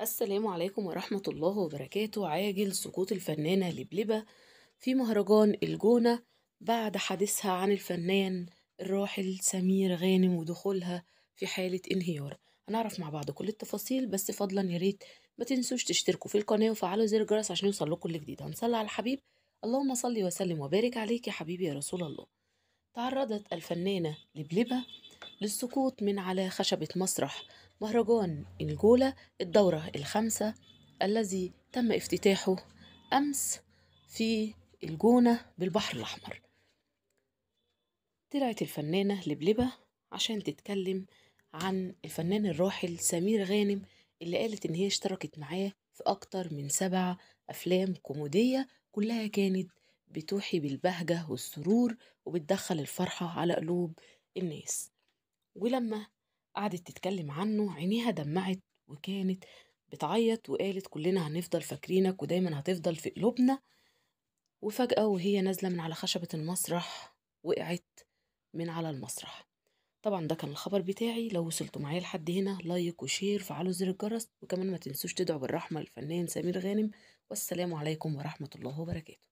السلام عليكم ورحمة الله وبركاته عاجل سقوط الفنانة لبلبة في مهرجان الجونة بعد حديثها عن الفنان الراحل سمير غانم ودخولها في حالة انهيار هنعرف مع بعض كل التفاصيل بس فضلا يا ريت ما تنسوش تشتركوا في القناة وفعلوا زر الجرس عشان يوصل لكم جديد هنصلي على الحبيب اللهم صلي وسلم وبارك عليك يا حبيبي يا رسول الله تعرضت الفنانة لبلبة للسقوط من على خشبة مسرح مهرجان الجولة الدورة الخامسة الذي تم افتتاحه أمس في الجونة بالبحر الأحمر طلعت الفنانة لبلبة عشان تتكلم عن الفنان الراحل سمير غانم اللي قالت إن هي اشتركت معاه في أكتر من سبع أفلام كوميدية كلها كانت بتوحي بالبهجة والسرور وبتدخل الفرحة على قلوب الناس ولما قعدت تتكلم عنه عينيها دمعت وكانت بتعيط وقالت كلنا هنفضل فاكرينك ودايما هتفضل في قلوبنا وفجأة وهي نازلة من على خشبة المسرح وقعت من على المسرح طبعا ده كان الخبر بتاعي لو وصلتوا معايا لحد هنا لايك وشير فعلوا زر الجرس وكمان ما تنسوش تدعوا بالرحمة للفنان سمير غانم والسلام عليكم ورحمة الله وبركاته